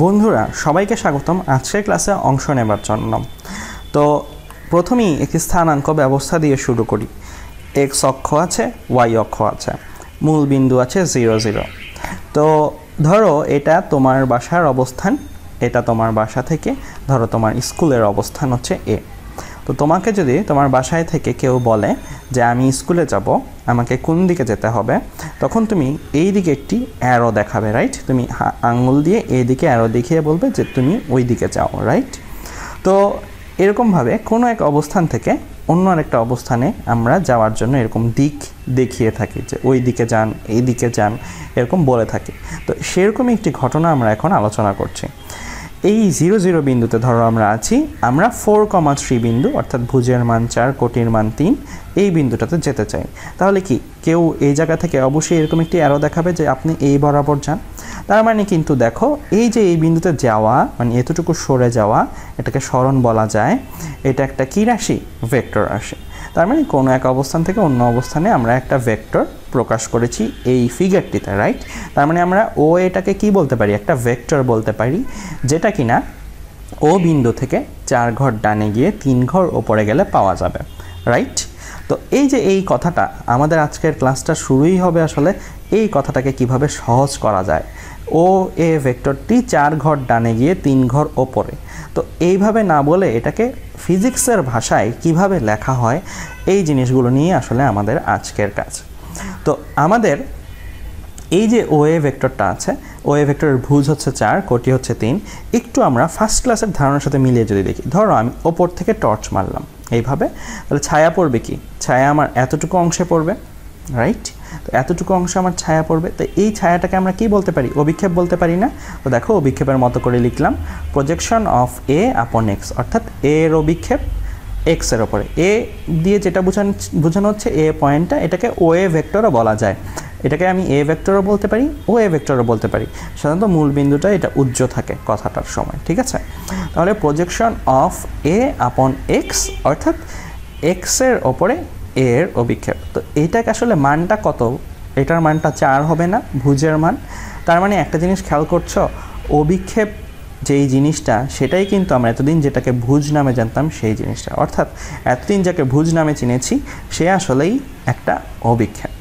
বন্ধুরা সবাইকে স্বাগতম আজকের ক্লাসে অংশ নেবার জন্য তো প্রথমেই একটি স্থানাঙ্ক ব্যবস্থা দিয়ে শুরু করি এক্স অক্ষ আছে ওয়াই অক্ষ আছে মূল বিন্দু আছে জিরো জিরো তো ধরো এটা তোমার বাসার অবস্থান এটা তোমার বাসা থেকে ধরো তোমার স্কুলের অবস্থান হচ্ছে এ তো তোমাকে যদি তোমার বাসায় থেকে কেউ বলে যে আমি স্কুলে যাব আমাকে কোন দিকে যেতে হবে তখন তুমি এই দিকে একটি অ্যারো দেখাবে রাইট তুমি আঙুল দিয়ে এই দিকে অ্যারো দেখিয়ে বলবে যে তুমি ওই দিকে যাও রাইট তো এরকমভাবে কোনো এক অবস্থান থেকে অন্য আরেকটা অবস্থানে আমরা যাওয়ার জন্য এরকম দিক দেখিয়ে থাকি যে ওই দিকে যান এই দিকে যান এরকম বলে থাকি তো সেরকমই একটি ঘটনা আমরা এখন আলোচনা করছি এই জিরো জিরো বিন্দুতে ধরো আমরা আছি আমরা ফোর কমা থ্রি বিন্দু অর্থাৎ ভুজের মান চার কোটির মান তিন এই বিন্দুটাতে যেতে চাই তাহলে কি কেউ এই জায়গা থেকে অবশ্যই এরকম একটি অ্যারো দেখাবে যে আপনি এই বরাবর যান তার মানে কিন্তু দেখো এই যে এই বিন্দুতে যাওয়া মানে এতটুকু সরে যাওয়া এটাকে স্মরণ বলা যায় এটা একটা কী রাশি ভেক্টর রাশি তার মানে কোনো এক অবস্থান থেকে অন্য অবস্থানে আমরা একটা ভেক্টর প্রকাশ করেছি এই ফিগারটিতে রাইট তার মানে আমরা ও এটাকে কি বলতে পারি একটা ভেক্টর বলতে পারি যেটা কি না ও বিন্দু থেকে চার ঘর ডানে গিয়ে তিন ঘর ওপরে গেলে পাওয়া যাবে রাইট তো এই যে এই কথাটা আমাদের আজকের ক্লাসটা শুরুই হবে আসলে এই কথাটাকে কিভাবে সহজ করা যায় ও এ ভেক্টরটি চার ঘর ডানে গিয়ে তিন ঘর ওপরে তো এইভাবে না বলে এটাকে ফিজিক্সের ভাষায় কিভাবে লেখা হয় এই জিনিসগুলো নিয়ে আসলে আমাদের আজকের কাজ তো আমাদের এই যে ওয়ে ভেক্টরটা আছে ওয়ে ভেক্টরের ভুজ হচ্ছে চার কোটি হচ্ছে তিন একটু আমরা ফার্স্ট ক্লাসের ধারণার সাথে মিলিয়ে যদি দেখি ধরো আমি ওপর থেকে টর্চ মারলাম এইভাবে তাহলে ছায়া পড়বে কি ছায়া আমার এতটুকু অংশে পড়বে রাইট তো এতটুকু অংশ আমার ছায়া পড়বে তো এই ছায়াটাকে আমরা কি বলতে পারি অভিক্ষেপ বলতে পারি না তো দেখো অভিক্ষেপের মতো করে লিখলাম projection of A upon X অর্থাৎ এর অভিক্ষেপ এক্সের ওপরে এ দিয়ে যেটা বোঝানো বোঝানো হচ্ছে এ পয়েন্টটা এটাকে ও এ ভেক্টরও বলা যায় এটাকে আমি এ ভেক্টরও বলতে পারি ও এ ভেক্টরও বলতে পারি সাধারণত মূল বিন্দুটা এটা উজ্জ থাকে কথাটার সময় ঠিক আছে তাহলে projection of A upon X অর্থাৎ এক্সের ওপরে এর অভিক্ষেপ তো এইটাকে আসলে মানটা কত এটার মানটা চার হবে না ভুজের মান তার মানে একটা জিনিস খেয়াল করছো অভিক্ষেপ যেই জিনিসটা সেটাই কিন্তু আমরা এতদিন যেটাকে ভুজ নামে জানতাম সেই জিনিসটা অর্থাৎ এতদিন যাকে ভুজ নামে চিনেছি সে আসলেই একটা অভিক্ষেপ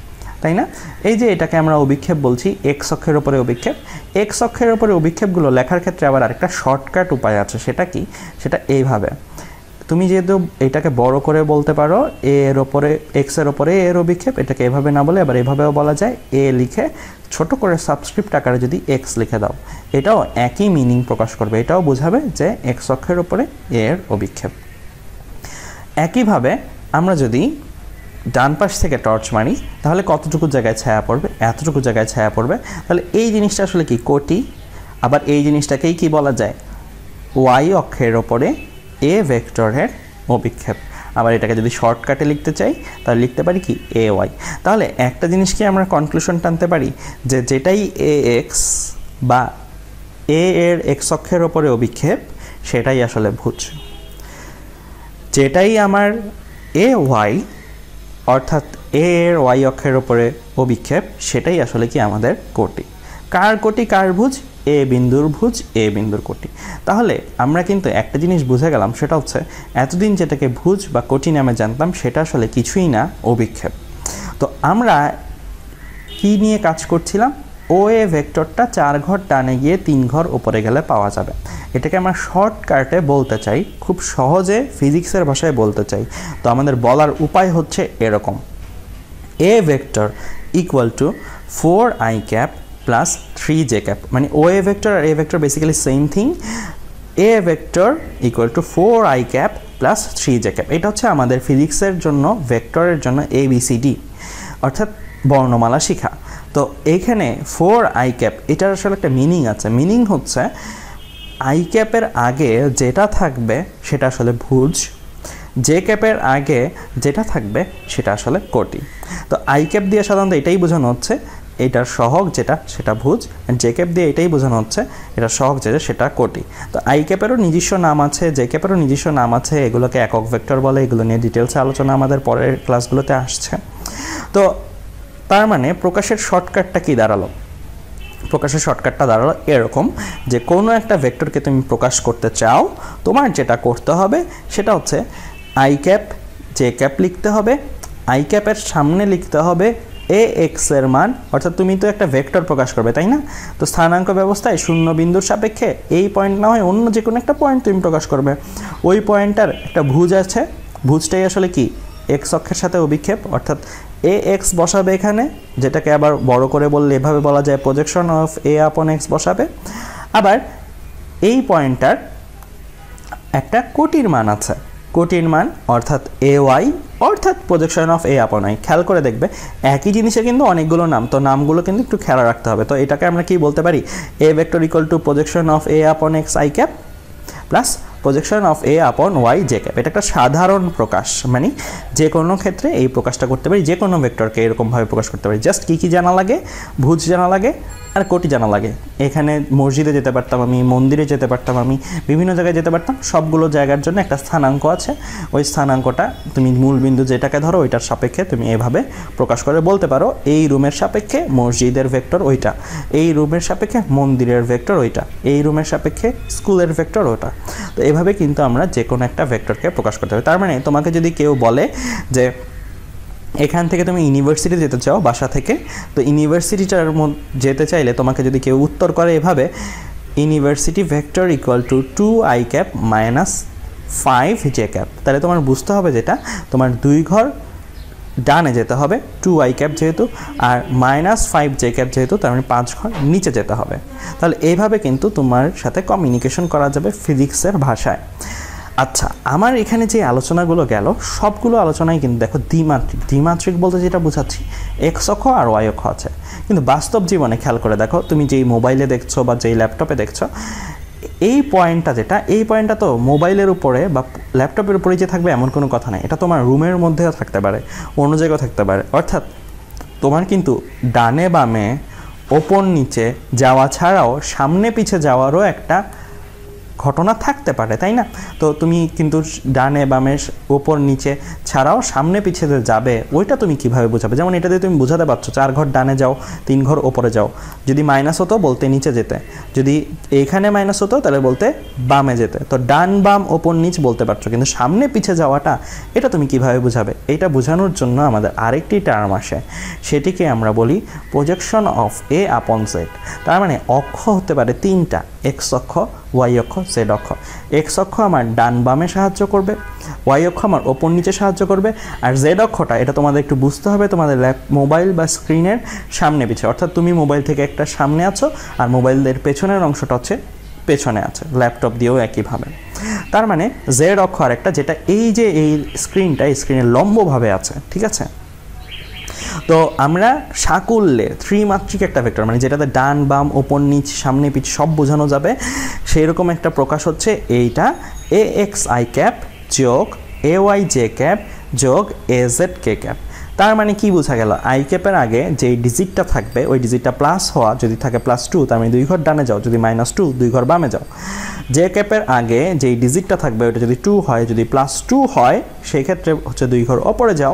তাই না এই যে এটাকে আমরা অভিক্ষেপ বলছি এক অক্ষের ওপরে অভিক্ষেপ এক অক্ষের ওপরে অভিক্ষেপগুলো লেখার ক্ষেত্রে আবার আরেকটা শর্টকাট উপায় আছে সেটা কি সেটা এইভাবে তুমি যেহেতু এটাকে বড় করে বলতে পারো এ এর ওপরে এক্স এর ওপরে এর অভিক্ষেপ এটাকে এভাবে না বলে এবার এভাবেও বলা যায় এ লিখে ছোট করে সাবস্ক্রিপ্ট আকারে যদি এক্স লিখে দাও এটাও একই মিনিং প্রকাশ করবে এটাও বোঝাবে যে এক্স অক্ষের ওপরে এর অভিক্ষেপ একইভাবে আমরা যদি ডান পাশ থেকে টর্চ মারি তাহলে কতটুকু জায়গায় ছায়া পড়বে এতটুকু জায়গায় ছায়া পড়বে তাহলে এই জিনিসটা আসলে কি কোটি আবার এই জিনিসটাকেই কি বলা যায় ওয়াই অক্ষের ওপরে এ ভেক্টরের অভিক্ষেপ আবার এটাকে যদি শর্টকাটে লিখতে চাই তাহলে লিখতে পারি কি এ ওয়াই তাহলে একটা জিনিস আমরা কনক্লুশন টানতে পারি যে যেটাই এ এক্স বা এ এর এক্স অক্ষের ওপরে অভিক্ষেপ সেটাই আসলে ভুজ যেটাই আমার এ ওয়াই অর্থাৎ এ এর ওয়াই অক্ষের ওপরে অভিক্ষেপ সেটাই আসলে কি আমাদের কোটি কার কোটি কার ভুজ এ বিন্দুর ভুজ এ বিন্দুর কোটি তাহলে আমরা কিন্তু একটা জিনিস বুঝে গেলাম সেটা হচ্ছে এতদিন যেটাকে ভুজ বা কোটি নামে জানতাম সেটা আসলে কিছুই না অভিক্ষেপ তো আমরা কি নিয়ে কাজ করছিলাম ও এ ভেক্টরটা চার ঘর টানে গিয়ে তিন ঘর ওপরে গেলে পাওয়া যাবে এটাকে আমরা শর্টকাটে বলতে চাই খুব সহজে ফিজিক্সের ভাষায় বলতে চাই তো আমাদের বলার উপায় হচ্ছে এরকম A vector equal to four I cap plus three J cap মানে ও এ ভেক্টর আর A vector basically same thing A vector equal to four I cap plus three J cap এটা হচ্ছে আমাদের ফিজিক্সের জন্য ভেক্টরের জন্য এ বি সি ডি অর্থাৎ বর্ণমালা শিখা তো এখানে ফোর আই ক্যাপ এটার আসলে একটা মিনিং আছে মিনিং হচ্ছে আই ক্যাপের আগে যেটা থাকবে সেটা আসলে ভুজ জে ক্যাপের আগে যেটা থাকবে সেটা আসলে কোটি তো আই ক্যাপ দিয়ে সাধারণত এটাই বোঝানো হচ্ছে এটার সহগ যেটা সেটা ভুজ জে ক্যাপ দিয়ে এটাই বোঝানো হচ্ছে এটা সহগ যেটা সেটা কোটি তো আই ক্যাপেরও নিজস্ব নাম আছে জে ক্যাপেরও নিজস্ব নাম আছে এগুলোকে একক ভেক্টর বলে এগুলো নিয়ে ডিটেলসে আলোচনা আমাদের পরের ক্লাসগুলোতে আসছে তো তার মানে প্রকাশের শর্টকাটটা কি দাঁড়ালো প্রকাশের শর্টকাটটা দাঁড়ালো এরকম যে কোনো একটা ভেক্টরকে তুমি প্রকাশ করতে চাও তোমার যেটা করতে হবে সেটা হচ্ছে আই ক্যাপ জে ক্যাপ লিখতে হবে আই ক্যাপের সামনে লিখতে হবে এ এক্সের মান অর্থাৎ তুমি তো একটা ভেক্টর প্রকাশ করবে তাই না তো স্থানাঙ্ক ব্যবস্থায় শূন্য বিন্দুর সাপেক্ষে এই পয়েন্ট না হয় অন্য যে কোনো একটা পয়েন্ট তুমি প্রকাশ করবে ওই পয়েন্টটার একটা ভুজ আছে ভুজটাই আসলে কি এক্স অক্ষের সাথে অভিক্ষেপ অর্থাৎ এ এক্স বসাবে এখানে যেটাকে আবার বড় করে বললে এভাবে বলা যায় projection of A upon x বসাবে আবার এই পয়েন্টটার একটা কোটির মান আছে কোটির মান অর্থাৎ এ ওয়াই অর্থাৎ projection of A upon I খেয়াল করে দেখবে একই জিনিসে কিন্তু অনেকগুলো নাম তো নামগুলো কিন্তু একটু খেয়াল রাখতে হবে তো এটাকে আমরা কি বলতে পারি A vector equal to projection of A upon X I cap plus projection of A upon Y J cap এটা একটা সাধারণ প্রকাশ মানে যে কোনো ক্ষেত্রে এই প্রকাশটা করতে পারি যে কোনো ভেক্টরকে এরকমভাবে প্রকাশ করতে পারি জাস্ট কী কী জানা লাগে ভুজ জানা লাগে আর কোটি জানা লাগে এখানে মসজিদে যেতে পারতাম আমি মন্দিরে যেতে পারতাম আমি বিভিন্ন জায়গায় যেতে পারতাম সবগুলো জায়গার জন্য একটা স্থানাঙ্ক আছে ওই স্থানাঙ্কটা তুমি মূলবিন্দু যেটাকে ধরো ওইটার সাপেক্ষে তুমি এভাবে প্রকাশ করে বলতে পারো এই রুমের সাপেক্ষে মসজিদের ভেক্টর ওইটা এই রুমের সাপেক্ষে মন্দিরের ভেক্টর ওইটা এই রুমের সাপেক্ষে স্কুলের ভেক্টর ওটা তো এভাবে কিন্তু আমরা যে কোনো একটা ভেক্টরকে প্রকাশ করতে হবে তার মানে তোমাকে যদি কেউ বলে যে এখান থেকে তুমি ইউনিভার্সিটি যেতে চাও বাসা থেকে তো ইউনিভার্সিটিটার যেতে চাইলে তোমাকে যদি কেউ উত্তর করে এভাবে university vector equal to two I cap minus five J cap তাহলে তোমার বুঝতে হবে যেটা তোমার দুই ঘর ডানে যেতে হবে টু আই ক্যাপ যেহেতু আর মাইনাস ফাইভ জে ক্যাপ যেহেতু তার মানে পাঁচ ঘর নিচে যেতে হবে তাহলে এইভাবে কিন্তু তোমার সাথে কমিউনিকেশন করা যাবে ফিজিক্সের ভাষায় আচ্ছা আমার এখানে যে আলোচনাগুলো গেল সবগুলো আলোচনায় কিন্তু দেখো দ্বিমাত্রিক দ্বিমাত্রিক বলতে যেটা বোঝাচ্ছি এক্স অক্ষ আর ওয়াই অক্ষ আছে কিন্তু বাস্তব জীবনে খেয়াল করে দেখো তুমি যেই মোবাইলে দেখছো বা যেই ল্যাপটপে দেখছো এই পয়েন্টটা যেটা এই পয়েন্টটা তো মোবাইলের উপরে বা ল্যাপটপের উপরে যে থাকবে এমন কোনো কথা নাই এটা তোমার রুমের মধ্যেও থাকতে পারে অন্য জায়গাও থাকতে পারে অর্থাৎ তোমার কিন্তু ডানে বামে ওপর নিচে যাওয়া ছাড়াও সামনে পিছে যাওয়ারও একটা ঘটনা থাকতে পারে তাই না তো তুমি কিন্তু ডানে বামে ওপর নিচে ছাড়াও সামনে পিছিয়ে যাবে ওইটা তুমি কিভাবে বোঝাবে যেমন এটা দিয়ে তুমি বোঝাতে পারছো চার ঘর ডানে যাও তিন ঘর ওপরে যাও যদি মাইনাস হতো বলতে নিচে যেতে যদি এইখানে মাইনাস হতো তাহলে বলতে বামে যেতে তো ডান বাম ওপর নিচ বলতে পারছো কিন্তু সামনে পিছিয়ে যাওয়াটা এটা তুমি কিভাবে বোঝাবে এটা বোঝানোর জন্য আমাদের আরেকটি টার্ম আসে সেটিকে আমরা বলি প্রজেকশন অফ এ আপন সেট তার মানে অক্ষ হতে পারে তিনটা এক্স অক্ষ ওয়াই অক্ষ জেড অক্ষ এক্স অক্ষ আমার ডান বামে সাহায্য করবে ওয়াই অক্ষ আমার ওপর নিচে সাহায্য করবে আর জেড অক্ষটা এটা তোমাদের একটু বুঝতে হবে তোমাদের ল্যাপ মোবাইল বা স্ক্রিনের সামনে পিছিয়ে অর্থাৎ তুমি মোবাইল থেকে একটা সামনে আছো আর মোবাইলের পেছনের অংশটা হচ্ছে পেছনে আছে ল্যাপটপ দিয়েও একইভাবে তার মানে জেড অক্ষ আর একটা যেটা এই যে এই স্ক্রিনটা এই স্ক্রিনে লম্বভাবে আছে ঠিক আছে তো আমরা সাকুল্যে ত্রিমাত্রিক একটা ভেক্টর মানে যেটাতে ডান বাম ওপর নিচ সামনে পিছ সব বোঝানো যাবে সেই রকম একটা প্রকাশ হচ্ছে এইটা এ এক্স আই ক্যাপ যোগ এ ওয়াই জে ক্যাপ যোগ এ জেড কে ক্যাপ তার মানে কি বোঝা গেল আই ক্যাপের আগে যে ডিজিটটা থাকবে ওই ডিজিটটা প্লাস হওয়া যদি থাকে প্লাস টু তার মানে দুই ঘর ডানে যাও যদি মাইনাস টু দুই ঘর বামে যাও যে ক্যাপের আগে যেই ডিজিটটা থাকবে ওটা যদি টু হয় যদি প্লাস টু হয় সেই ক্ষেত্রে হচ্ছে দুই ঘর ওপরে যাও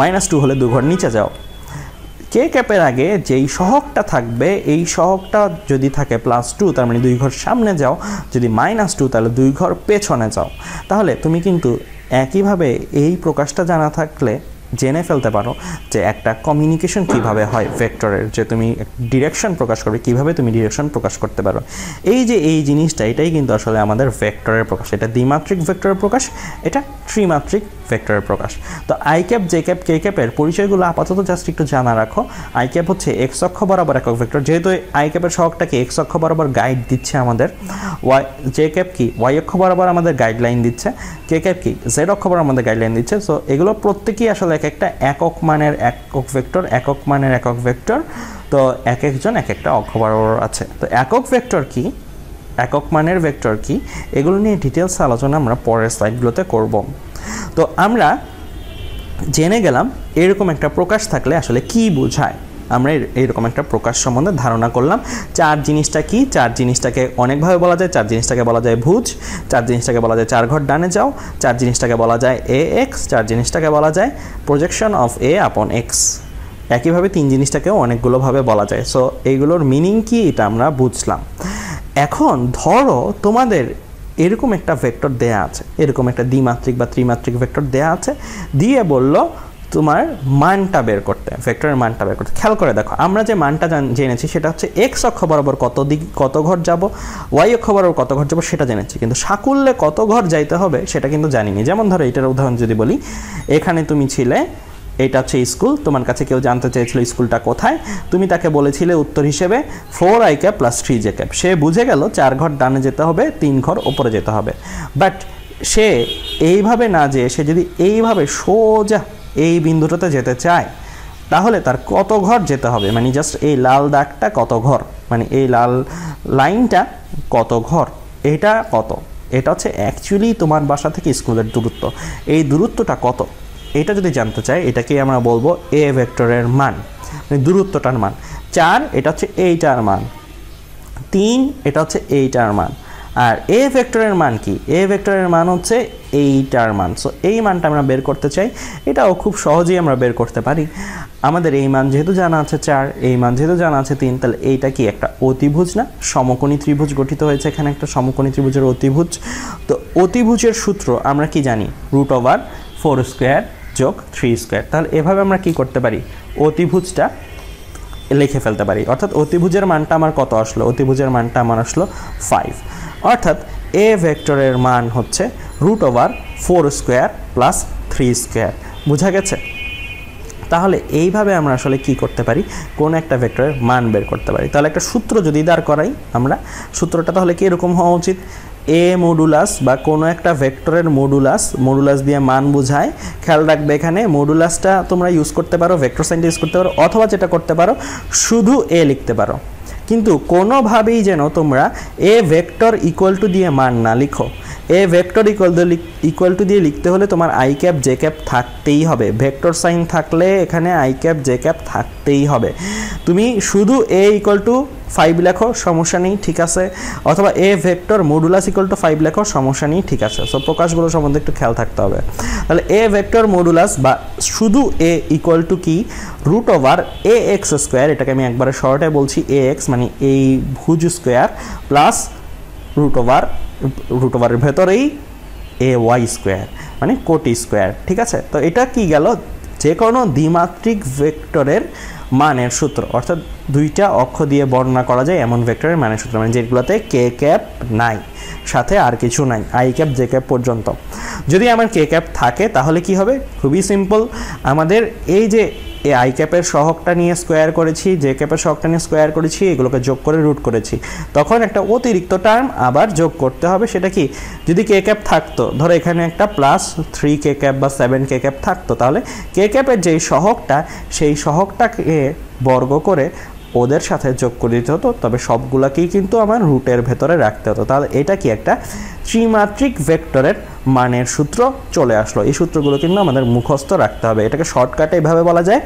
মাইনাস টু হলে দু ঘর নিচে যাও কে ক্যাপের আগে যেই সহকটা থাকবে এই সহকটা যদি থাকে প্লাস টু তার মানে দুই ঘর সামনে যাও যদি মাইনাস টু তাহলে দুই ঘর পেছনে যাও তাহলে তুমি কিন্তু একইভাবে এই প্রকাশটা জানা থাকলে জেনে ফেলতে পারো যে একটা কমিউনিকেশন কিভাবে হয় ভেক্টরের যে তুমি ডিরেকশন প্রকাশ করবে কিভাবে তুমি ডিরেকশন প্রকাশ করতে পারো এই যে এই জিনিসটা এটাই কিন্তু আসলে আমাদের ভেক্টরের প্রকাশ এটা দ্বিমাত্রিক ভেক্টরের প্রকাশ এটা ত্রিমাত্রিক ভেক্টরের প্রকাশ তো I cap J cap K ক্যাপের পরিচয়গুলো আপাতত জাস্ট একটু জানা রাখো আই ক্যাপ হচ্ছে এক্স অক্ষ বরাবর একক ভেক্টর যেহেতু আই ক্যাপের সহকটাকে এক্স অক্ষ বরাবর গাইড দিচ্ছে আমাদের ওয়াই জে ক্যাপ কি ওয়াই অক্ষ বরাবর আমাদের গাইডলাইন দিচ্ছে কে ক্যাপ কি জেড অক্ষ বরাবর আমাদের গাইডলাইন দিচ্ছে সো এগুলো প্রত্যেকেই আসলে এক একটা একক মানের একক ভেক্টর একক মানের একক ভেক্টর তো এক একজন এক একটা অখবর আছে তো একক ভেক্টর কি একক মানের ভেক্টর কি এগুলো নিয়ে ডিটেলস আলোচনা আমরা পরের স্লাইডগুলোতে করব তো আমরা জেনে গেলাম এরকম একটা প্রকাশ থাকলে আসলে কি বোঝায় আমরা এইরকম একটা প্রকাশ সম্বন্ধে ধারণা করলাম চার জিনিসটা কি চার জিনিসটাকে অনেকভাবে বলা যায় চার জিনিসটাকে বলা যায় ভুজ চার জিনিসটাকে বলা যায় চার ঘর ডানে যাও চার জিনিসটাকে বলা যায় এ এক্স চার জিনিসটাকে বলা যায় projection of A upon x একইভাবে তিন জিনিসটাকেও অনেকগুলোভাবে বলা যায় সো এইগুলোর মিনিং কি এটা আমরা বুঝলাম এখন ধরো তোমাদের এরকম একটা ভেক্টর দেয়া আছে এরকম একটা দ্বিমাত্রিক বা ত্রিমাত্রিক ভেক্টর দেয়া আছে দিয়ে বলল তোমার মানটা বের করতে ভেক্টরের মানটা বের করতে খেয়াল করে দেখো আমরা যে মানটা জেনেছি সেটা হচ্ছে এক্স অক্ষ বরাবর কত দিক কত ঘর যাব ওয়াই অক্ষ বরাবর কত ঘর যাব সেটা জেনেছি কিন্তু সাকুল্যে কত ঘর যাইতে হবে সেটা কিন্তু জানিনি যেমন ধরো এটার উদাহরণ যদি বলি এখানে তুমি ছিলে এটা হচ্ছে স্কুল তোমার কাছে কেউ জানতে চেয়েছিল স্কুলটা কোথায় তুমি তাকে বলেছিলে উত্তর হিসেবে four I cap plus three J cap সে বুঝে গেল চার ঘর ডানে যেতে হবে তিন ঘর ওপরে যেতে হবে বাট সে এইভাবে না যেয়ে সে যদি এইভাবে সোজা এই বিন্দুটাতে যেতে চায় তাহলে তার কত ঘর যেতে হবে মানে জাস্ট এই লাল দাগটা কত ঘর মানে এই লাল লাইনটা কত ঘর এটা কত এটা হচ্ছে অ্যাকচুয়ালি তোমার বাসা থেকে স্কুলের দূরত্ব এই দূরত্বটা কত এটা যদি জানতে চাই এটাকে আমরা বলবো এ ভেক্টরের মান মানে দূরত্বটার মান চার এটা হচ্ছে এইটার মান তিন এটা হচ্ছে এইটার মান আর এ ভেক্টরের মান কি এ ভেক্টরের মান হচ্ছে এইটার মান সো এই মানটা আমরা বের করতে চাই এটাও খুব সহজেই আমরা বের করতে পারি আমাদের এই মান যেহেতু জানা আছে চার এই মান যেহেতু জানা আছে তিন তাহলে এইটা কি একটা অতিভুজ না সমকোণী ত্রিভুজ গঠিত হয়েছে এখানে একটা সমকোণী ত্রিভুজের অতিভুজ তো অতিভুজের সূত্র আমরা কি জানি রুট ওভার ফোর স্কোয়ার যোগ থ্রি স্কোয়ার তাহলে এভাবে আমরা কি করতে পারি অতিভুজটা লিখে ফেলতে পারি অর্থাৎ অতিভুজের মানটা আমার কত আসলো অতিভুজের মানটা আমার আসলো ফাইভ অর্থাৎ এ ভেক্টরের মান হচ্ছে root over four square plus three square বোঝা গেছে তাহলে এইভাবে আমরা আসলে কি করতে পারি কোন একটা ভেক্টরের মান বের করতে পারি তাহলে একটা সূত্র যদি দাঁড় করাই আমরা সূত্রটা তাহলে কীরকম এরকম হওয়া উচিত এ মডুলাস বা কোনো একটা ভেক্টরের মডুলাস মডুলাস দিয়ে মান বুঝায় খেয়াল রাখবে এখানে মডুলাসটা তোমরা ইউজ করতে পারো ভেক্টর সাইনটা ইউজ করতে পারো অথবা যেটা করতে পারো শুধু এ লিখতে পারো কিন্তু কোনোভাবেই যেন তোমরা এ ভেক্টর ইকুয়াল টু দিয়ে মান না লিখো এ ভেক্টর ইকুয়াল দিয়ে ইকুয়াল টু দিয়ে লিখতে হলে তোমার আই ক্যাপ জে ক্যাপ থাকতেই হবে ভেক্টর সাইন থাকলে এখানে আই ক্যাপ জে ক্যাপ থাকতেই হবে তুমি শুধু এ ইকুয়াল টু ফাইভ লেখো সমস্যা নেই ঠিক আছে অথবা A vector modulus equal to five লেখো সমস্যা নেই ঠিক আছে সো প্রকাশগুলো সম্বন্ধে একটু খেয়াল থাকতে হবে তাহলে এ ভেক্টর মডুলাস বা শুধু এ ইকুয়াল টু কি root over A X square এটাকে আমি একবারে শর্টে বলছি এ এক্স মানে এই ভুজ square plus root over root ওভারের ভেতরেই এ ওয়াই স্কোয়ার মানে কোটি স্কোয়ার ঠিক আছে তো এটা কি গেল যে কোনো দ্বিমাত্রিক ভেক্টরের মানের সূত্র অর্থাৎ দুইটা অক্ষ দিয়ে বর্ণনা করা যায় এমন ভেক্টরের মানের সূত্র মানে যেগুলোতে কে ক্যাপ নাই সাথে আর কিছু নাই আই ক্যাপ জে ক্যাপ পর্যন্ত যদি আমার কে ক্যাপ থাকে তাহলে কি হবে খুবই সিম্পল আমাদের এই যে এই আই ক্যাপের সহকটা নিয়ে স্কোয়ার করেছি জে ক্যাপের সহকটা নিয়ে স্কোয়ার করেছি এগুলোকে যোগ করে রুট করেছি তখন একটা অতিরিক্ত টার্ম আবার যোগ করতে হবে সেটা কি যদি কে ক্যাপ থাকতো ধরো এখানে একটা প্লাস থ্রি কে ক্যাপ বা সেভেন কে ক্যাপ থাকতো তাহলে কে ক্যাপের যেই সহকটা সেই সহকটাকে বর্গ করে ওদের সাথে যোগ করে দিতে হতো তবে সবগুলোকেই কিন্তু আমার রুটের ভেতরে রাখতে হতো তাহলে এটা কি একটা ত্রিমাত্রিক ভেক্টরের মানের সূত্র চলে আসলো এই সূত্রগুলো কিন্তু আমাদের মুখস্থ রাখতে হবে এটাকে শর্টকাটে এভাবে বলা যায়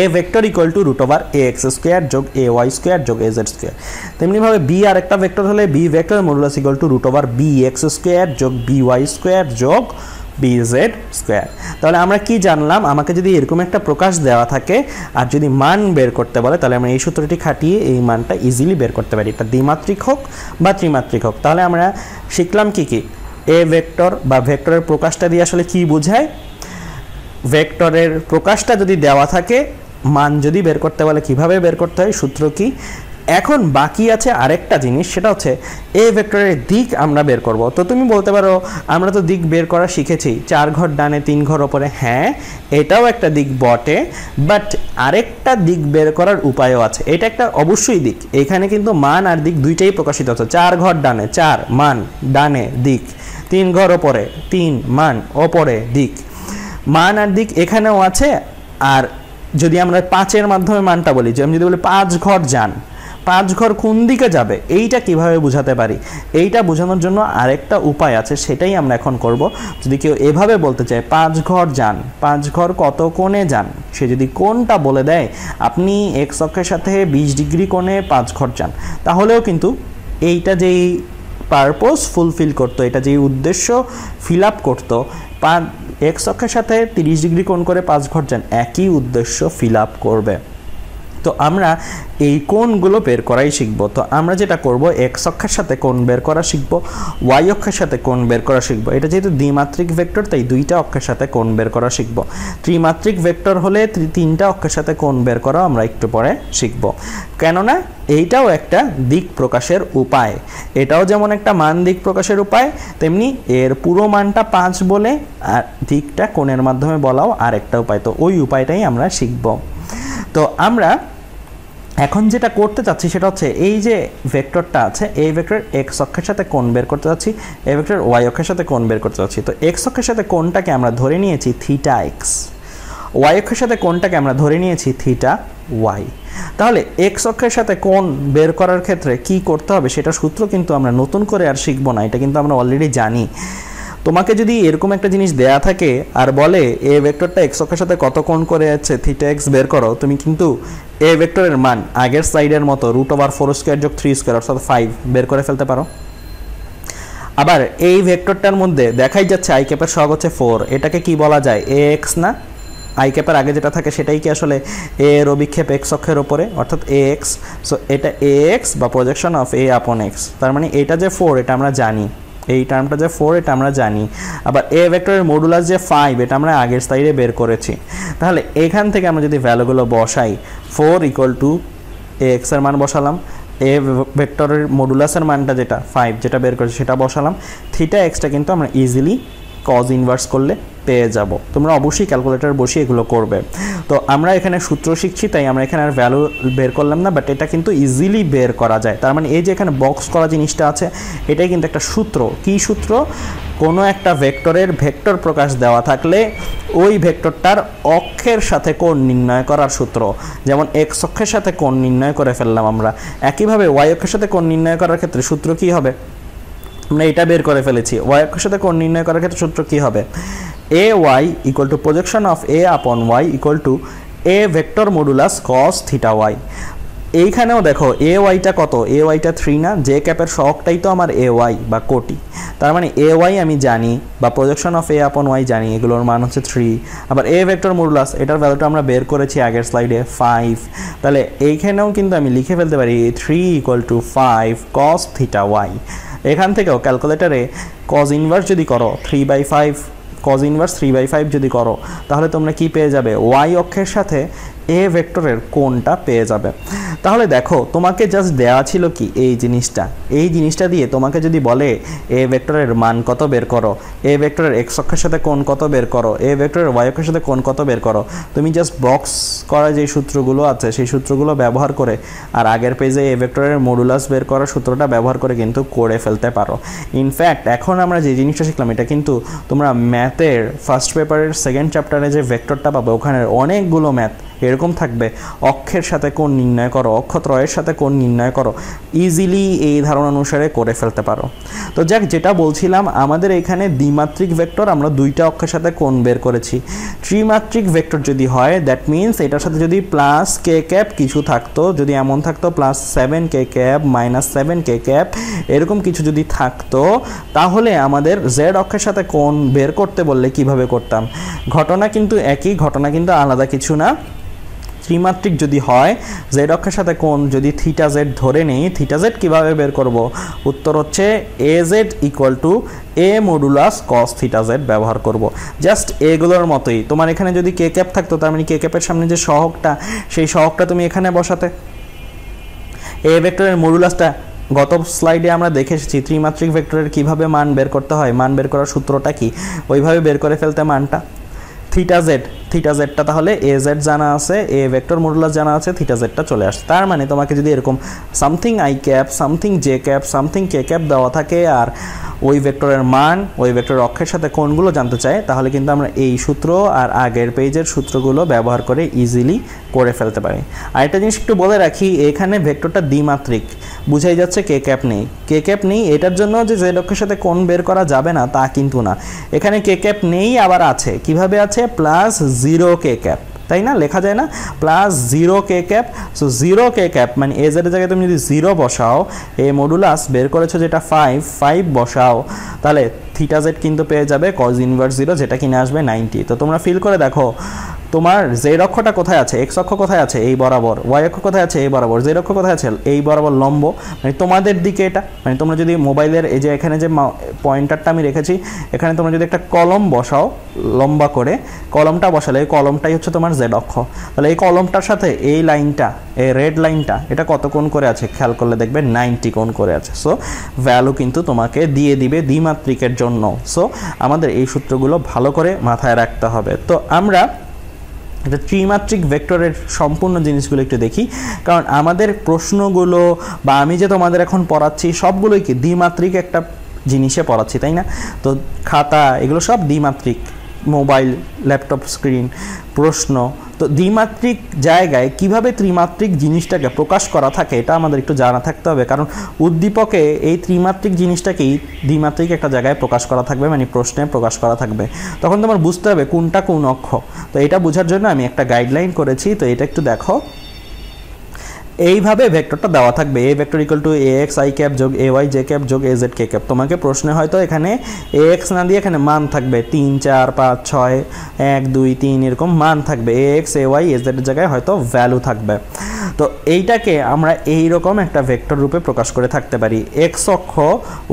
A vector equal to root over A X square যোগ এ ওয়াই স্কোয়ার যোগ এ জেড স্কোয়ার তেমনিভাবে বি আর একটা ভেক্টর হলে B vector modulus equal to root over B X square যোগ বি ওয়াই স্কোয়ার যোগ বিজেড স্কোয়ার তাহলে আমরা কি জানলাম আমাকে যদি এরকম একটা প্রকাশ দেওয়া থাকে আর যদি মান বের করতে বলে তাহলে আমরা এই সূত্রটি খাটিয়ে এই মানটা ইজিলি বের করতে পারি এটা দ্বিমাত্রিক হোক বা ত্রিমাত্রিক হোক তাহলে আমরা শিখলাম কি কি এ ভেক্টর বা ভেক্টরের প্রকাশটা দিয়ে আসলে কি বোঝায় ভেক্টরের প্রকাশটা যদি দেওয়া থাকে মান যদি বের করতে বলে কিভাবে বের করতে হয় সূত্র কি এখন বাকি আছে আরেকটা জিনিস সেটা হচ্ছে এ ভেক্টরের দিক আমরা বের করব তো তুমি বলতে পারো আমরা তো দিক বের করা শিখেছি চার ঘর ডানে তিন ঘর ওপরে হ্যাঁ এটাও একটা দিক বটে বাট আরেকটা দিক বের করার উপায়ও আছে এটা একটা অবশ্যই দিক এখানে কিন্তু মান আর দিক দুইটাই প্রকাশিত হচ্ছে চার ঘর ডানে চার মান ডানে দিক তিন ঘর ওপরে তিন মান ওপরে দিক মান আর দিক এখানেও আছে আর যদি আমরা পাঁচের মাধ্যমে মানটা বলি যে আমি যদি বলি পাঁচ ঘর যান পাঁচ ঘর কোন দিকে যাবে এইটা কিভাবে বুঝাতে পারি এইটা বোঝানোর জন্য আরেকটা উপায় আছে সেটাই আমরা এখন করব যদি কেউ এভাবে বলতে চায় পাঁচ ঘর যান পাঁচ ঘর কত কোণে যান সে যদি কোনটা বলে দেয় আপনি এক চক্ষের সাথে বিশ ডিগ্রি কোণে পাঁচ ঘর যান তাহলেও কিন্তু এইটা যেই পারপোজ ফুলফিল করতো এটা যেই উদ্দেশ্য ফিল আপ করতো পাঁচ এক অক্ষের সাথে তিরিশ ডিগ্রি কোণ করে পাঁচ ঘর যান একই উদ্দেশ্য ফিল আপ করবে তো আমরা এই কোণগুলো বের করাই শিখব তো আমরা যেটা করব এক্স অক্ষের সাথে কোণ বের করা শিখব ওয়াই অক্ষের সাথে কোণ বের করা শিখব এটা যেহেতু দ্বিমাত্রিক ভেক্টর তাই দুইটা অক্ষের সাথে কোণ বের করা শিখব ত্রিমাত্রিক ভেক্টর হলে তিনটা অক্ষের সাথে কোণ বের করা আমরা একটু পরে শিখব কেননা এইটাও একটা দিক প্রকাশের উপায় এটাও যেমন একটা মান দিক প্রকাশের উপায় তেমনি এর পুরো মানটা পাঁচ বলে আর দিকটা কোণের মাধ্যমে বলাও আরেকটা উপায় তো ওই উপায়টাই আমরা শিখব তো আমরা এখন যেটা করতে চাচ্ছি সেটা হচ্ছে এই যে ভেক্টরটা আছে এই ভেক্টর এক্স অক্ষের সাথে কোণ বের করতে চাচ্ছি এই ভেক্টর ওয়াই অক্ষের সাথে কোণ বের করতে চাচ্ছি তো এক্স অক্ষের সাথে কোণটাকে আমরা ধরে নিয়েছি থিটা এক্স ওয়াই অক্ষের সাথে কোণটাকে আমরা ধরে নিয়েছি থিটা ওয়াই তাহলে এক্স অক্ষের সাথে কোণ বের করার ক্ষেত্রে কি করতে হবে সেটা সূত্র কিন্তু আমরা নতুন করে আর শিখবো না এটা কিন্তু আমরা অলরেডি জানি তোমাকে যদি এরকম একটা জিনিস দেয়া থাকে আর বলে এ ভেক্টরটা এক্স অক্ষের সাথে কত কোণ করে আছে থিটা এক্স বের করো তুমি কিন্তু এ ভেক্টরের মান আগের সাইডের মতো রুট ওভার ফোর স্কোয়ার যোগ থ্রি স্কোয়ার অর্থাৎ ফাইভ বের করে ফেলতে পারো আবার এই ভেক্টরটার মধ্যে দেখাই যাচ্ছে আই ক্যাপের সহগ হচ্ছে ফোর এটাকে কি বলা যায় এ এক্স না আই ক্যাপের আগে যেটা থাকে সেটাই কি আসলে এ এর অভিক্ষেপ এক্স অক্ষের ওপরে অর্থাৎ এ এক্স সো এটা এ এক্স বা projection of A upon X তার মানে এটা যে ফোর এটা আমরা জানি এই টার্মটা যে ফোর এটা আমরা জানি আবার এ ভেক্টরের মডুলাস যে ফাইভ এটা আমরা আগের সাইডে বের করেছি তাহলে এখান থেকে আমরা যদি ভ্যালুগুলো বসাই ফোর ইকুয়াল টু এ এক্সের মান বসালাম এ ভেক্টরের মডুলাসের মানটা যেটা ফাইভ যেটা বের করেছি সেটা বসালাম থিটা এক্সটা কিন্তু আমরা ইজিলি কজ ইনভার্স করলে পেয়ে যাব তোমরা অবশ্যই ক্যালকুলেটার বসিয়ে এগুলো করবে তো আমরা এখানে সূত্র শিখছি তাই আমরা এখানে আর ভ্যালু বের করলাম না বাট এটা কিন্তু ইজিলি বের করা যায় তার মানে এই যে এখানে বক্স করা জিনিসটা আছে এটাই কিন্তু একটা সূত্র কি সূত্র কোনো একটা ভেক্টরের ভেক্টর প্রকাশ দেওয়া থাকলে ওই ভেক্টরটার অক্ষের সাথে কোণ নির্ণয় করার সূত্র যেমন এক্স অক্ষের সাথে কোণ নির্ণয় করে ফেললাম আমরা একইভাবে ওয়াই অক্ষের সাথে কোণ নির্ণয় করার ক্ষেত্রে সূত্র কি হবে আমরা এটা বের করে ফেলেছি ওয়াই অক্ষের সাথে কোণ নির্ণয় করার ক্ষেত্রে সূত্র কী হবে A Y equal to projection of A upon Y equal to A vector modulus cos theta Y এইখানেও দেখো এ ওয়াইটা কত এ ওয়াইটা থ্রি না যে ক্যাপের শখটাই তো আমার এ ওয়াই বা কোটি তার মানে এ ওয়াই আমি জানি বা projection of A upon Y জানি এগুলোর মান হচ্ছে থ্রি আবার এ ভেক্টর মডুলাস এটার ভ্যালুটা আমরা বের করেছি আগের স্লাইডে ফাইভ তাহলে এইখানেও কিন্তু আমি লিখে ফেলতে পারি three equal to five cos theta Y এখান থেকেও ক্যালকুলেটারে কজ ইনভার্স যদি করো three by five cos inverse three by five যদি করো তাহলে তোমরা কি পেয়ে যাবে ওয়াই অক্ষের সাথে এ ভেক্টরের কোনটা পেয়ে যাবে তাহলে দেখো তোমাকে জাস্ট দেওয়া ছিল কি এই জিনিসটা এই জিনিসটা দিয়ে তোমাকে যদি বলে এ ভেক্টরের মান কত বের করো এ ভেক্টরের এক্স অক্ষের সাথে কোন কত বের করো এ ভেক্টরের ওয়াই অক্ষের সাথে কোন কত বের করো তুমি জাস্ট বক্স করা যে সূত্রগুলো আছে সেই সূত্রগুলো ব্যবহার করে আর আগের পেজে এ ভেক্টরের মডুলাস বের করার সূত্রটা ব্যবহার করে কিন্তু করে ফেলতে পারো ইনফ্যাক্ট এখন আমরা যে জিনিসটা শিখলাম এটা কিন্তু তোমরা ম্যাথের ফার্স্ট পেপারের সেকেন্ড চ্যাপ্টারে যে ভেক্টরটা পাবে ওখানে অনেকগুলো ম্যাথ এরকম এরকম থাকবে অক্ষের সাথে কোণ নির্ণয় করো অক্ষত্রয়ের সাথে কোণ নির্ণয় করো ইজিলি এই ধারণা অনুসারে করে ফেলতে পারো তো যাক যেটা বলছিলাম আমাদের এখানে দ্বিমাত্রিক ভেক্টর আমরা দুইটা অক্ষের সাথে কোণ বের করেছি ত্রিমাত্রিক ভেক্টর যদি হয় দ্যাট মিনস এটার সাথে যদি প্লাস কে ক্যাপ কিছু থাকতো যদি এমন থাকতো plus seven K cap minus seven K cap এরকম কিছু যদি থাকতো তাহলে আমাদের জেড অক্ষের সাথে কোণ বের করতে বললে কিভাবে করতাম ঘটনা কিন্তু একই ঘটনা কিন্তু আলাদা কিছু না ত্রিমাত্রিক যদি হয় জেড অক্ষের সাথে কোন যদি থিটা জেড ধরে নেই থিটা জেড কীভাবে বের করব উত্তর হচ্ছে A Z equal to A modulus cos theta Z ব্যবহার করব জাস্ট এগুলোর মতোই তোমার এখানে যদি কে ক্যাপ থাকতো তার মানে কে ক্যাপের সামনে যে সহকটা সেই সহকটা তুমি এখানে বসাতে এ ভেক্টরের মডুলাসটা গত স্লাইডে আমরা দেখে এসেছি ত্রিমাত্রিক ভেক্টরের কিভাবে মান বের করতে হয় মান বের করার সূত্রটা কি ওইভাবে বের করে ফেলতে মানটা থিটা জেড থিটা জেডটা তাহলে এ জেড জানা আছে এ ভেক্টর মডুলাস জানা আছে থিটা জেডটা চলে আসছে তার মানে তোমাকে যদি এরকম something I cap something J cap something K cap দেওয়া থাকে আর ওই ভেক্টরের মান ওই ভেক্টরের অক্ষের সাথে কোনগুলো জানতে চায় তাহলে কিন্তু আমরা এই সূত্র আর আগের পেজের সূত্রগুলো ব্যবহার করে ইজিলি করে ফেলতে পারি আরেকটা জিনিস একটু বলে রাখি এখানে ভেক্টরটা দ্বিমাত্রিক বুঝাই যাচ্ছে কে ক্যাপ নেই কে ক্যাপ নেই এটার জন্য যে জেড অক্ষের সাথে কোন বের করা যাবে না তা কিন্তু না এখানে কে ক্যাপ নেই আবার আছে কিভাবে আছে প্লাস জিরো কে ক্যাপ তাই না লেখা যায় না plus zero K cap so zero K cap মানে এ জেডের জায়গায় তুমি যদি জিরো বসাও এ মডুলাস বের করেছো যেটা ফাইভ ফাইভ বসাও তাহলে থিটা জেড কিন্তু পেয়ে যাবে কজ ইনভার্স জিরো যেটা কিনে আসবে নাইনটি তো তোমরা ফিল করে দেখো তোমার যে অক্ষটা কোথায় আছে এক্স অক্ষ কোথায় আছে এই বরাবর ওয়াই অক্ষ কোথায় আছে এই বরাবর যে অক্ষ কোথায় আছে এই বরাবর লম্ব মানে তোমাদের দিকে এটা মানে তোমরা যদি মোবাইলের এই যে এখানে যে পয়েন্টারটা আমি রেখেছি এখানে তোমরা যদি একটা কলম বসাও লম্বা করে কলমটা বসালে এই কলমটাই হচ্ছে তোমার জেড অক্ষ তাহলে এই কলমটার সাথে এই লাইনটা এই রেড লাইনটা এটা কত কোণ করে আছে খেয়াল করলে দেখবে নাইনটি কোণ করে আছে সো ভ্যালু কিন্তু তোমাকে দিয়ে দিবে দ্বিমাত্রিকের জন্য সো আমাদের এই সূত্রগুলো ভালো করে মাথায় রাখতে হবে তো আমরা একটা ত্রিমাত্রিক ভেক্টরের সম্পূর্ণ জিনিসগুলো একটু দেখি কারণ আমাদের প্রশ্নগুলো বা আমি যে তোমাদের এখন পড়াচ্ছি সবগুলোই কি দ্বিমাত্রিক একটা জিনিসে পড়াচ্ছি তাই না তো খাতা এগুলো সব দ্বিমাত্রিক মোবাইল ল্যাপটপ স্ক্রিন প্রশ্ন তো দ্বিমাত্রিক জায়গায় কিভাবে ত্রিমাত্রিক জিনিসটাকে প্রকাশ করা থাকে এটা আমাদের একটু জানা থাকতে হবে কারণ উদ্দীপকে এই ত্রিমাত্রিক জিনিসটাকেই দ্বিমাত্রিক একটা জায়গায় প্রকাশ করা থাকবে মানে প্রশ্নে প্রকাশ করা থাকবে তখন তোমার বুঝতে হবে কোনটা কোন অক্ষ তো এটা বোঝার জন্য আমি একটা গাইডলাইন করেছি তো এটা একটু দেখো এইভাবে ভেক্টরটা দেওয়া থাকবে A vector equal to A X I cap যোগ এ ওয়াই জে ক্যাপ যোগ এ জেড কে ক্যাপ তোমাকে প্রশ্নে হয়তো এখানে এ এক্স না দিয়ে এখানে মান থাকবে তিন চার পাঁচ ছয় এক দুই তিন এরকম মান থাকবে এ এক্স এ ওয়াই এ জেডের জায়গায় হয়তো ভ্যালু থাকবে তো এইটাকে আমরা এই রকম একটা ভেক্টর রূপে প্রকাশ করে থাকতে পারি এক্স অক্ষ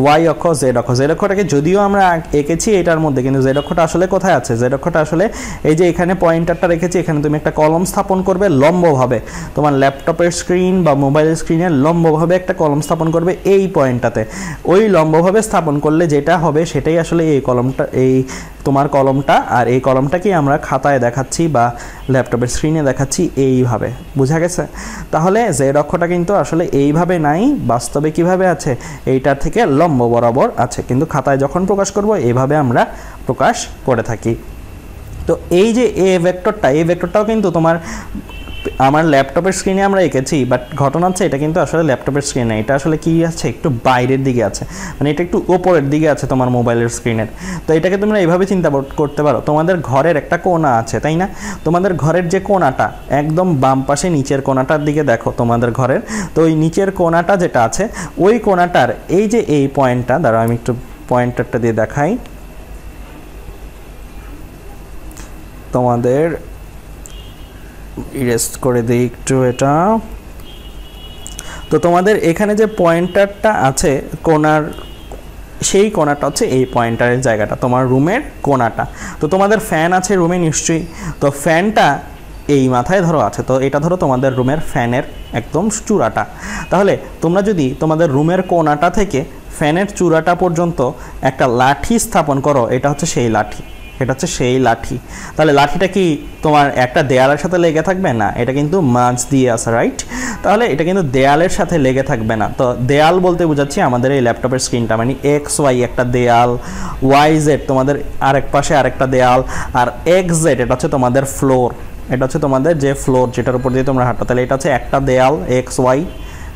ওয়াই অক্ষ জেড অক্ষ জেড অক্ষটাকে যদিও আমরা এঁকেছি এটার মধ্যে কিন্তু জেড অক্ষটা আসলে কোথায় আছে জেড অক্ষটা আসলে এই যে এখানে পয়েন্টারটা রেখেছি এখানে তুমি একটা কলম স্থাপন করবে লম্বভাবে তোমার ল্যাপটপের স্ক্রিন স্ক্রিন বা মোবাইল স্ক্রিনের লম্বভাবে একটা কলম স্থাপন করবে এই পয়েন্টটাতে ওই লম্বভাবে স্থাপন করলে যেটা হবে সেটাই আসলে এই কলমটা এই তোমার কলমটা আর এই কলমটাকেই আমরা খাতায় দেখাচ্ছি বা ল্যাপটপের স্ক্রিনে দেখাচ্ছি এইভাবে বোঝা গেছে তাহলে যে অক্ষটা কিন্তু আসলে এইভাবে নাই বাস্তবে কিভাবে আছে এইটার থেকে লম্ব বরাবর আছে কিন্তু খাতায় যখন প্রকাশ করব এইভাবে আমরা প্রকাশ করে থাকি তো এই যে এ ভেক্টরটা এই ভেক্টরটাও কিন্তু তোমার আমার ল্যাপটপের স্ক্রিনে আমরা এঁকেছি বাট ঘটনা হচ্ছে এটা কিন্তু আসলে ল্যাপটপের স্ক্রিনে এটা আসলে কী আছে একটু বাইরের দিকে আছে মানে এটা একটু ওপরের দিকে আছে তোমার মোবাইলের স্ক্রিনের তো এটাকে তোমরা এইভাবে চিন্তা করতে পারো তোমাদের ঘরের একটা কোনা আছে তাই না তোমাদের ঘরের যে কোনাটা একদম বাম পাশে নিচের কোনাটার দিকে দেখো তোমাদের ঘরের তো ওই নিচের কোনাটা যেটা আছে ওই কোনাটার এই যে এই পয়েন্টটা দাঁড়াও আমি একটু পয়েন্টারটা দিয়ে দেখাই তোমাদের ইরেস্ট করে দিই একটু এটা তো তোমাদের এখানে যে পয়েন্টারটা আছে কোনার সেই কোনাটা হচ্ছে এই পয়েন্টারের জায়গাটা তোমার রুমের কোনাটা তো তোমাদের ফ্যান আছে রুমে নিশ্চয়ই তো ফ্যানটা এই মাথায় ধরো আছে তো এটা ধরো তোমাদের রুমের ফ্যানের একদম চূড়াটা তাহলে তোমরা যদি তোমাদের রুমের কোনাটা থেকে ফ্যানের চূড়াটা পর্যন্ত একটা লাঠি স্থাপন করো এটা হচ্ছে সেই লাঠি এটা হচ্ছে সেই লাঠি তাহলে লাঠিটা কি তোমার একটা দেয়ালের সাথে লেগে থাকবে না এটা কিন্তু মাছ দিয়ে আসা রাইট তাহলে এটা কিন্তু দেয়ালের সাথে লেগে থাকবে না তো দেয়াল বলতে বোঝাচ্ছি আমাদের এই ল্যাপটপের স্ক্রিনটা মানে এক্স ওয়াই একটা দেয়াল ওয়াই জেড তোমাদের আরেক পাশে আরেকটা দেয়াল আর এক্স জেড এটা হচ্ছে তোমাদের ফ্লোর এটা হচ্ছে তোমাদের যে ফ্লোর যেটার উপর দিয়ে তোমরা হাঁটো তাহলে এটা হচ্ছে একটা দেয়াল এক্স ওয়াই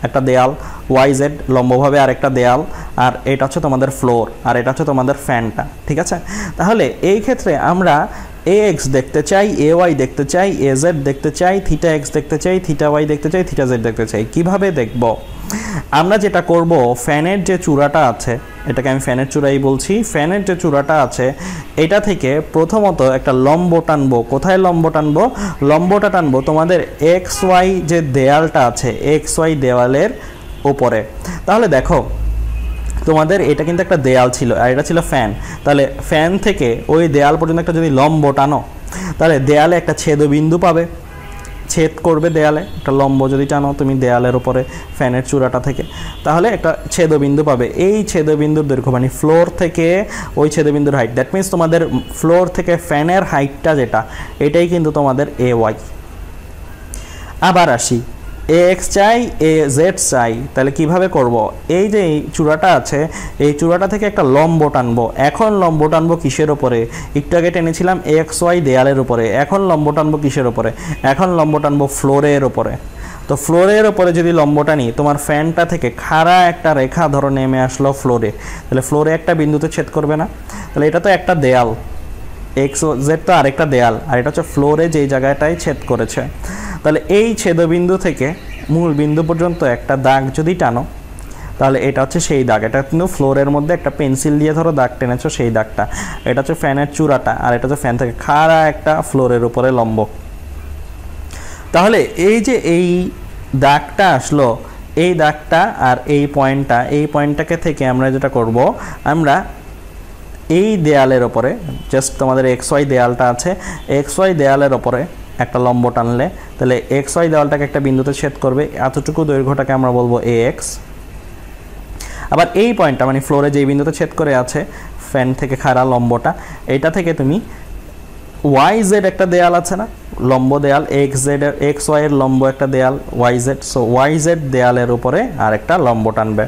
একটা দেয়াল ওয়াই জেড লম্বভাবে আরেকটা দেয়াল আর এটা হচ্ছে তোমাদের ফ্লোর আর এটা হচ্ছে তোমাদের ফ্যানটা ঠিক আছে তাহলে এই ক্ষেত্রে আমরা এ এক্স দেখতে চাই এ ওয়াই দেখতে চাই এ জেড দেখতে চাই থিটা এক্স দেখতে চাই থিটা ওয়াই দেখতে চাই থিটা জেড দেখতে চাই কীভাবে দেখবো আমরা যেটা করব ফ্যানের যে চূড়াটা আছে এটাকে আমি ফ্যানের চূড়াই বলছি ফ্যানের যে চূড়াটা আছে এটা থেকে প্রথমত একটা লম্ব টানবো কোথায় লম্ব টানবো লম্বটা টানবো তোমাদের এক্স ওয়াই যে দেয়ালটা আছে এক্স ওয়াই দেওয়ালের ওপরে তাহলে দেখো তোমাদের এটা কিন্তু একটা দেয়াল ছিল আর এটা ছিল ফ্যান তাহলে ফ্যান থেকে ওই দেয়াল পর্যন্ত একটা যদি লম্ব টানো তাহলে দেয়ালে একটা ছেদবিন্দু পাবে ছেদ করবে দেয়ালে একটা লম্ব যদি টানো তুমি দেয়ালের ওপরে ফ্যানের চূড়াটা থেকে তাহলে একটা ছেদবিন্দু পাবে এই ছেদবিন্দুর দৈর্ঘ্য মানে ফ্লোর থেকে ওই ছেদবিন্দুর হাইট দ্যাট মিনস তোমাদের ফ্লোর থেকে ফ্যানের হাইটটা যেটা এটাই কিন্তু তোমাদের এ ওয়াই আবার আসি এ এক্স চাই এ জেড চাই তাহলে কিভাবে করব এই যে চূড়াটা আছে এই চূড়াটা থেকে একটা লম্ব টানবো এখন লম্ব টানবো কিসের ওপরে একটু আগে টেনেছিলাম এক্স ওয়াই দেয়ালের উপরে এখন লম্ব টানবো কিসের ওপরে এখন লম্ব টানবো ফ্লোরের ওপরে তো ফ্লোরের ওপরে যদি লম্বটা নিই তোমার ফ্যানটা থেকে খাড়া একটা রেখা ধরো নেমে আসলো ফ্লোরে তাহলে ফ্লোরে একটা বিন্দুতে ছেদ করবে না তাহলে এটা তো একটা দেয়াল এক্স ও জেডটা আরেকটা দেয়াল আর এটা হচ্ছে ফ্লোরে যেই জায়গাটায় ছেদ করেছে তাহলে এই ছেদবিন্দু থেকে মূল বিন্দু পর্যন্ত একটা দাগ যদি টানো তাহলে এটা হচ্ছে সেই দাগ এটা কিন্তু ফ্লোরের মধ্যে একটা পেন্সিল দিয়ে ধরো দাগ টেনেছো সেই দাগটা এটা হচ্ছে ফ্যানের চূড়াটা আর এটা হচ্ছে ফ্যান থেকে খাড়া একটা ফ্লোরের উপরে লম্ব তাহলে এই যে এই দাগটা আসলো এই দাগটা আর এই পয়েন্টটা এই পয়েন্টটাকে থেকে আমরা যেটা করব আমরা এই দেয়ালের ওপরে জাস্ট তোমাদের এক্স ওয়াই দেয়ালটা আছে এক্স ওয়াই দেয়ালের ওপরে একটা লম্ব টানলে তাহলে এক্স ওয়াই দেওয়ালটাকে একটা বিন্দুতে ছেদ করবে এতটুকু দৈর্ঘ্যটাকে আমরা বলবো এ এক্স আবার এই পয়েন্টটা মানে ফ্লোরে যেই বিন্দুতে ছেদ করে আছে ফ্যান থেকে খাড়া লম্বটা এটা থেকে তুমি ওয়াই জেড একটা দেয়াল আছে না লম্ব দেয়াল এক্স জেড এক্স ওয়াইয়ের লম্ব একটা দেয়াল Y Z so Y Z দেয়ালের উপরে আর একটা লম্ব টানবে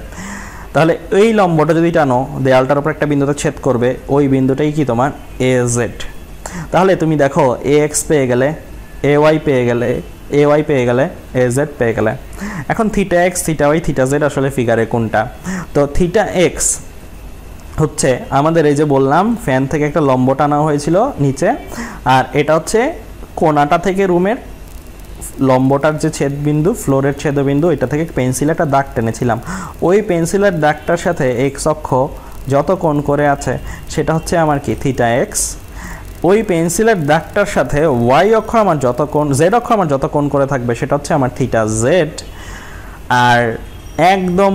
তাহলে এই লম্বটা যদি টানো দেয়ালটার উপর একটা বিন্দুতে ছেদ করবে ওই বিন্দুটাই কি তোমার এ জেড তাহলে তুমি দেখো এ এক্স পেয়ে গেলে এ ওয়াই পেয়ে গেলে এ ওয়াই পেয়ে গেলে এ জেড পেয়ে গেলে এখন theta X theta Y theta Z আসলে ফিগারে কোনটা তো থিটা এক্স হচ্ছে আমাদের এই যে বললাম ফ্যান থেকে একটা লম্ব টানা হয়েছিল নিচে আর এটা হচ্ছে কোনাটা থেকে রুমের লম্বটার যে ছেদবিন্দু ফ্লোরের ছেদবিন্দু এটা থেকে পেন্সিল একটা দাগ টেনেছিলাম ওই পেন্সিলের দাগটার সাথে এক্স অক্ষ যত কোণ করে আছে সেটা হচ্ছে আমার কি থিটা এক্স ওই পেন্সিলের দাগটার সাথে ওয়াই অক্ষ আমার যত কোণ জেড অক্ষ আমার যত কোণ করে থাকবে সেটা হচ্ছে আমার থিটা জেড আর একদম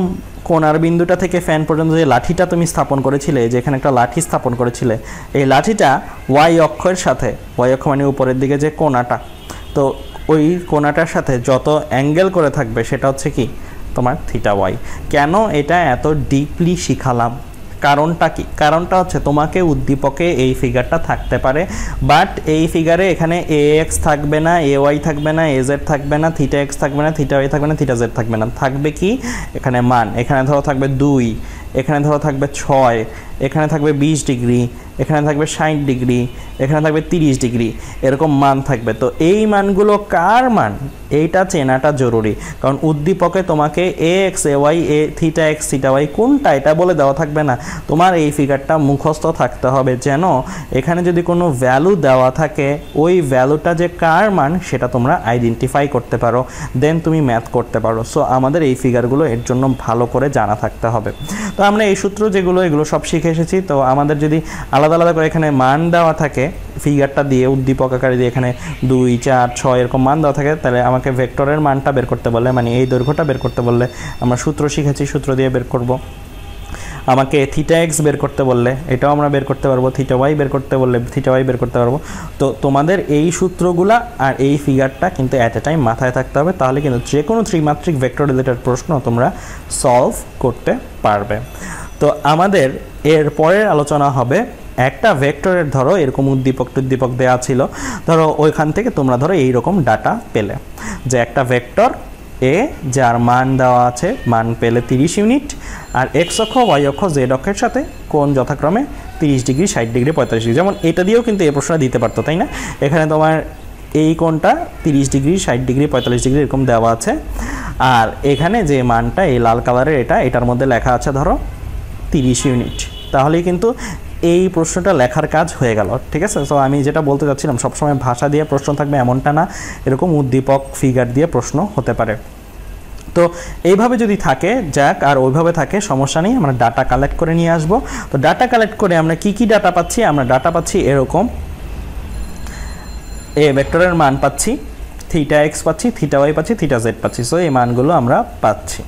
কোনার বিন্দুটা থেকে ফ্যান পর্যন্ত যে লাঠিটা তুমি স্থাপন করেছিলে যে এখানে একটা লাঠি স্থাপন করেছিলে এই লাঠিটা ওয়াই অক্ষের সাথে ওয়াই অক্ষ মানে উপরের দিকে যে কোনাটা তো ওই কোনাটার সাথে যত অ্যাঙ্গেল করে থাকবে সেটা হচ্ছে কি তোমার থিটা ওয়াই কেন এটা এত ডিপলি শিখালাম কারণটা কি কারণটা হচ্ছে তোমাকে উদ্দীপকে এই ফিগারটা থাকতে পারে বাট এই ফিগারে এখানে এ এক্স থাকবে না এ ওয়াই থাকবে না এ জেড থাকবে না থিটা এক্স থাকবে না থিটা ওয়াই থাকবে না থিটা জেড থাকবে না থাকবে কি এখানে মান এখানে ধরো থাকবে দুই এখানে ধরো থাকবে ছয় এখানে থাকবে বিশ ডিগ্রি এখানে থাকবে ষাট ডিগ্রি এখানে থাকবে তিরিশ ডিগ্রি এরকম মান থাকবে তো এই মানগুলো কার মান এইটা চেনাটা জরুরি কারণ উদ্দীপকে তোমাকে A X A Y A theta X theta Y কোনটা এটা বলে দেওয়া থাকবে না তোমার এই ফিগারটা মুখস্থ থাকতে হবে যেন এখানে যদি কোনো ভ্যালু দেওয়া থাকে ওই ভ্যালুটা যে কার মান সেটা তোমরা আইডেন্টিফাই করতে পারো দেন তুমি ম্যাথ করতে পারো সো আমাদের এই ফিগারগুলো এর জন্য ভালো করে জানা থাকতে হবে তো আমরা এই সূত্র যেগুলো এগুলো সব শিখে দেখে এসেছি তো আমাদের যদি আলাদা আলাদা করে এখানে মান দেওয়া থাকে ফিগারটা দিয়ে উদ্দীপক আকারে দিয়ে এখানে দুই চার ছয় এরকম মান দেওয়া থাকে তাহলে আমাকে ভেক্টরের মানটা বের করতে বললে মানে এই দৈর্ঘ্যটা বের করতে বললে আমরা সূত্র শিখেছি সূত্র দিয়ে বের করব আমাকে থিটা এক্স বের করতে বললে এটাও আমরা বের করতে পারবো থিটা ওয়াই বের করতে বললে থিটা ওয়াই বের করতে পারবো তো তোমাদের এই সূত্রগুলা আর এই ফিগারটা কিন্তু অ্যাট এ টাইম মাথায় থাকতে হবে তাহলে কিন্তু যে কোনো ত্রিমাত্রিক ভেক্টর রিলেটেড প্রশ্ন তোমরা সলভ করতে পারবে তো আমাদের এর পরের আলোচনা হবে একটা ভেক্টরের ধরো এরকম উদ্দীপক টুদ্দীপক দেওয়া ছিল ধরো ওইখান থেকে তোমরা ধরো এই রকম ডাটা পেলে যে একটা ভেক্টর এ যার মান দেওয়া আছে মান পেলে 30 ইউনিট আর এক্স অক্ষ ওয়াই অক্ষ জেড অক্ষের সাথে কোন যথাক্রমে 30 ডিগ্রি ষাট ডিগ্রি পঁয়তাল্লিশ ডিগ্রি যেমন এটা দিয়েও কিন্তু এই প্রশ্নটা দিতে পারতো তাই না এখানে তোমার এই কোনটা 30 ডিগ্রি ষাট ডিগ্রি পঁয়তাল্লিশ ডিগ্রি এরকম দেওয়া আছে আর এখানে যে মানটা এই লাল কালারের এটা এটার মধ্যে লেখা আছে ধরো তিরিশ ইউনিট তাহলেই কিন্তু এই প্রশ্নটা লেখার কাজ হয়ে গেল ঠিক আছে সো আমি যেটা বলতে চাচ্ছিলাম সবসময় ভাষা দিয়ে প্রশ্ন থাকবে এমনটা না এরকম উদ্দীপক ফিগার দিয়ে প্রশ্ন হতে পারে তো এইভাবে যদি থাকে যাক আর ওইভাবে থাকে সমস্যা নেই আমরা ডাটা কালেক্ট করে নিয়ে আসব তো ডাটা কালেক্ট করে আমরা কি কি ডাটা পাচ্ছি আমরা ডাটা পাচ্ছি এরকম এ ভেক্টরের মান পাচ্ছি থিটা এক্স পাচ্ছি থিটা ওয়াই পাচ্ছি থিটা জেড পাচ্ছি সো এই মানগুলো আমরা পাচ্ছি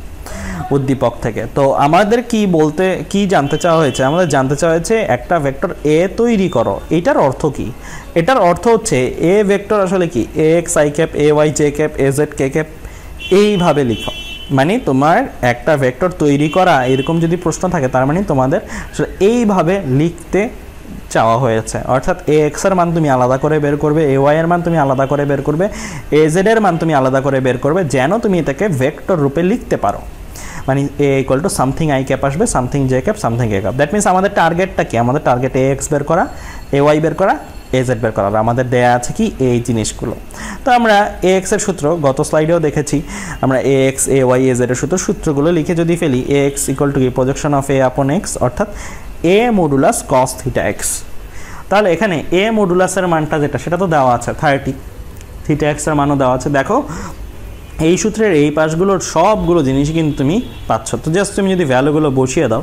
উদ্দীপক থেকে তো আমাদের কি বলতে কি জানতে চাওয়া হয়েছে আমাদের জানতে চাওয়া হয়েছে একটা ভেক্টর এ তৈরি করো এটার অর্থ কি এটার অর্থ হচ্ছে এ ভেক্টর আসলে কি A X I cap A Y J cap A Z K cap এইভাবে লিখো মানে তোমার একটা ভেক্টর তৈরি করা এরকম যদি প্রশ্ন থাকে তার মানে তোমাদের আসলে এইভাবে লিখতে চাওয়া হয়েছে অর্থাৎ এ এক্স এর মান তুমি আলাদা করে বের করবে এ ওয়াই এর মান তুমি আলাদা করে বের করবে এ জেড এর মান তুমি আলাদা করে বের করবে যেন তুমি এটাকে ভেক্টর রূপে লিখতে পারো মানে A equal to something I cap আসবে something J cap something A cap that means আমাদের টার্গেটটা কি আমাদের টার্গেট এ এক্স বের করা এ ওয়াই বের করা এ জেড বের করা আমাদের দেয়া আছে কি এই জিনিসগুলো তো আমরা এ এক্সের সূত্র গত স্লাইডেও দেখেছি আমরা এ এক্স এ ওয়াই এ এর সূত্র সূত্রগুলো লিখে যদি ফেলি এ এক্স ইকুয়াল টু কি projection of A upon X অর্থাৎ A modulus cos theta X তাহলে এখানে এ মডুলাসের মানটা যেটা সেটা তো দেওয়া আছে থার্টি থিটা এক্সের মানও দেওয়া আছে দেখো এই সূত্রের এই পাশগুলোর সবগুলো জিনিসই কিন্তু তুমি পাচ্ছ তো জাস্ট তুমি যদি ভ্যালুগুলো বসিয়ে দাও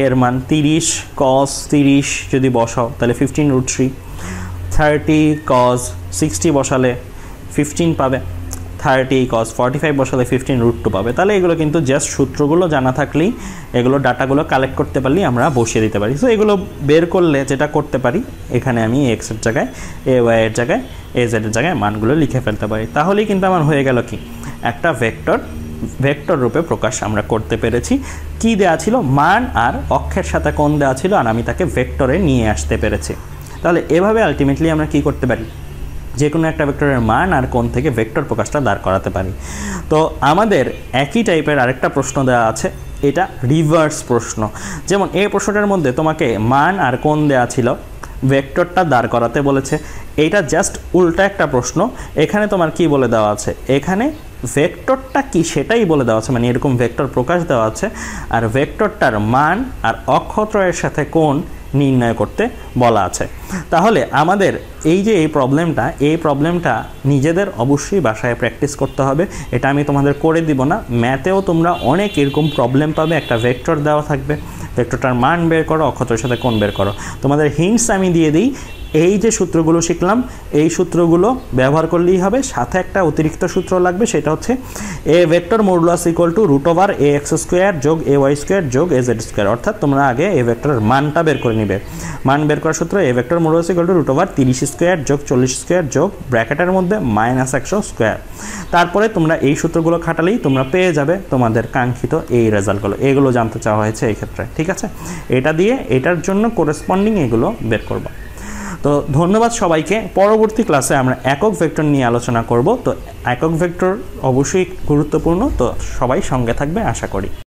এর মান তিরিশ কস তিরিশ যদি বসাও তাহলে fifteen root three thirty cos sixty বসালে ফিফটিন পাবে থার্টি কস ফর্টি ফাইভ বসালে ফিফটিন রুট টু পাবে তাহলে এগুলো কিন্তু জাস্ট সূত্রগুলো জানা থাকলেই এগুলো ডাটাগুলো কালেক্ট করতে পারলেই আমরা বসিয়ে দিতে পারি সো এগুলো বের করলে যেটা করতে পারি এখানে আমি এক্সের জায়গায় এ ওয়াইয়ের জায়গায় এ জেডের জায়গায় মানগুলো লিখে ফেলতে পারি তাহলেই কিন্তু আমার হয়ে গেল কি একটা ভেক্টর ভেক্টর রূপে প্রকাশ আমরা করতে পেরেছি কি দেওয়া ছিল মান আর অক্ষের সাথে কোন দেওয়া ছিল আর আমি তাকে ভেক্টরে নিয়ে আসতে পেরেছি তাহলে এভাবে আলটিমেটলি আমরা কি করতে পারি যে কোনো একটা ভেক্টরের মান আর কোন থেকে ভেক্টর প্রকাশটা দাঁড় করাতে পারি তো আমাদের একই টাইপের আরেকটা প্রশ্ন দেওয়া আছে এটা রিভার্স প্রশ্ন যেমন এই প্রশ্নটার মধ্যে তোমাকে মান আর কোন দেওয়া ছিল ভেক্টরটা দাঁড় করাতে বলেছে এটা জাস্ট উল্টা একটা প্রশ্ন এখানে তোমার কি বলে দেওয়া আছে এখানে ভেক্টরটা কি সেটাই বলে দেওয়া আছে মানে এরকম ভেক্টর প্রকাশ দেওয়া আছে আর ভেক্টরটার মান আর অক্ষত্রয়ের সাথে কোন নির্ণয় করতে বলা আছে তাহলে আমাদের এই যে এই প্রবলেমটা এই প্রবলেমটা নিজেদের অবশ্যই বাসায় প্র্যাকটিস করতে হবে এটা আমি তোমাদের করে দিব না ম্যাথেও তোমরা অনেক এরকম প্রবলেম পাবে একটা ভেক্টর দেওয়া থাকবে ভেক্টরটার মান বের করো অক্ষতর সাথে কোন বের করো তোমাদের হিন্টস আমি দিয়ে দিই এই যে সূত্রগুলো শিখলাম এই সূত্রগুলো ব্যবহার করলেই হবে সাথে একটা অতিরিক্ত সূত্র লাগবে সেটা হচ্ছে A vector modulus equal to root over A X square যোগ এ ওয়াই স্কোয়ার যোগ এ জেড স্কোয়ার অর্থাৎ তোমরা আগে এ ভেক্টরের মানটা বের করে নিবে মান বের করার সূত্র A vector modulus equal to root over তিরিশ স্কোয়ার যোগ চল্লিশ স্কোয়ার যোগ ব্র্যাকেটের মধ্যে মাইনাস একশো স্কোয়ার তারপরে তোমরা এই সূত্রগুলো খাটালেই তোমরা পেয়ে যাবে তোমাদের কাঙ্ক্ষিত এই রেজাল্টগুলো এগুলো জানতে চাওয়া হয়েছে এই ক্ষেত্রে ঠিক আছে এটা দিয়ে এটার জন্য করেসপন্ডিং এগুলো বের করবো তো ধন্যবাদ সবাইকে পরবর্তী ক্লাসে আমরা একক ভেক্টর নিয়ে আলোচনা করব তো একক ভেক্টর অবশ্যই গুরুত্বপূর্ণ তো সবাই সঙ্গে থাকবে আশা করি